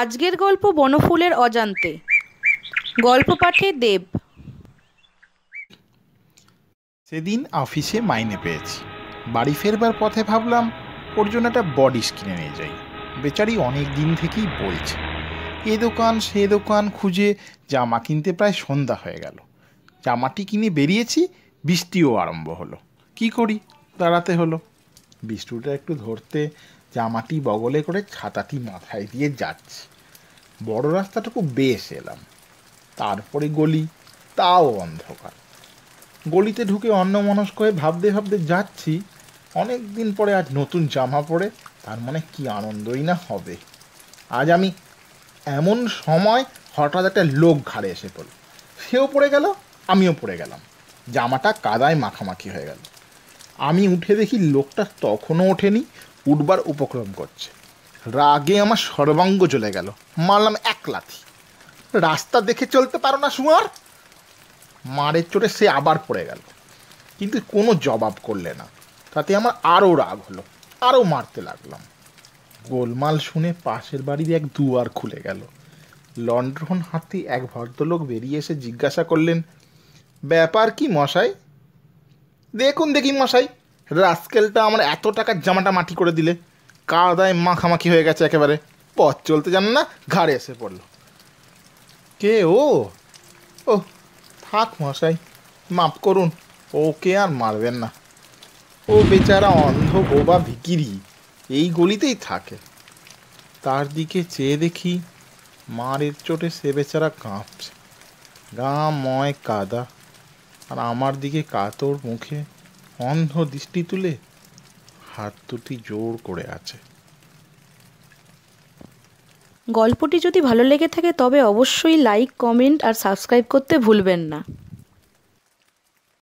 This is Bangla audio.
আজকের গল্প বনফুলের অজান্তে গল্প পাঠে দেব সেদিন অফিসে মাইনে পেয়েছি বাড়ি ফেরবার পথে ভাবলাম ওর জন্য একটা বডি কিনে নিয়ে যাই বেচারি অনেক দিন থেকেই বলছে এ দোকান সে দোকান খুঁজে জামা কিনতে প্রায় সন্ধ্যা হয়ে গেল জামাটি কিনে বেরিয়েছি বৃষ্টিও আরম্ভ হলো কি করি দাঁড়াতে হলো বিষ্ণুটা একটু ধরতে জামাটি বগলে করে ছাতাটি মাথায় দিয়ে যাচ্ছি বড় রাস্তাটুকু বেশ এলাম তারপরে গলি তাও অন্ধকার গলিতে ঢুকে অন্নমনস্ক হয়ে ভাবতে ভাবতে যাচ্ছি অনেক দিন পরে আজ নতুন জামা পরে তার মানে কি আনন্দই না হবে আজ আমি এমন সময় হঠাৎ একটা লোক ঘাড়ে এসে পড়ল সেও পড়ে গেল আমিও পড়ে গেলাম জামাটা কাদায় মাখামাখি হয়ে গেল আমি উঠে দেখি লোকটা তখনও ওঠেনি উঠবার উপক্রম করছে রাগে আমার সর্বাঙ্গ চলে গেল মারলাম এক লাথি রাস্তা দেখে চলতে পারো না সুয়ার মারের চোটে সে আবার পড়ে গেল কিন্তু কোনো জবাব করলে না তাতে আমার আরও রাগ হলো আরও মারতে লাগলাম গোলমাল শুনে পাশের বাড়ির এক দুয়ার খুলে গেল লন্ডন হাতি এক ভদ্রলোক বেরিয়ে এসে জিজ্ঞাসা করলেন ব্যাপার কি মশাই দেখুন দেখি মশাই রাস্কেলটা আমার এত টাকার জামাটা মাটি করে দিলে কাদায় মাখামাখি হয়ে গেছে একেবারে পথ চলতে জান না ঘাড়ে এসে পড়ল কে ও ও থাক মশাই মাফ করুন ওকে আর মারবেন না ও বেচারা অন্ধ বোবা ভিকিরি এই গলিতেই থাকে তার দিকে চেয়ে দেখি মারের চোটে সে বেচারা কাঁপছে গা ময় কাদা আর আমার দিকে কাতর মুখে অন্ধ দৃষ্টি তুলে হাত দুটি জোর করে আছে গল্পটি যদি ভালো লেগে থাকে তবে অবশ্যই লাইক কমেন্ট আর সাবস্ক্রাইব করতে ভুলবেন না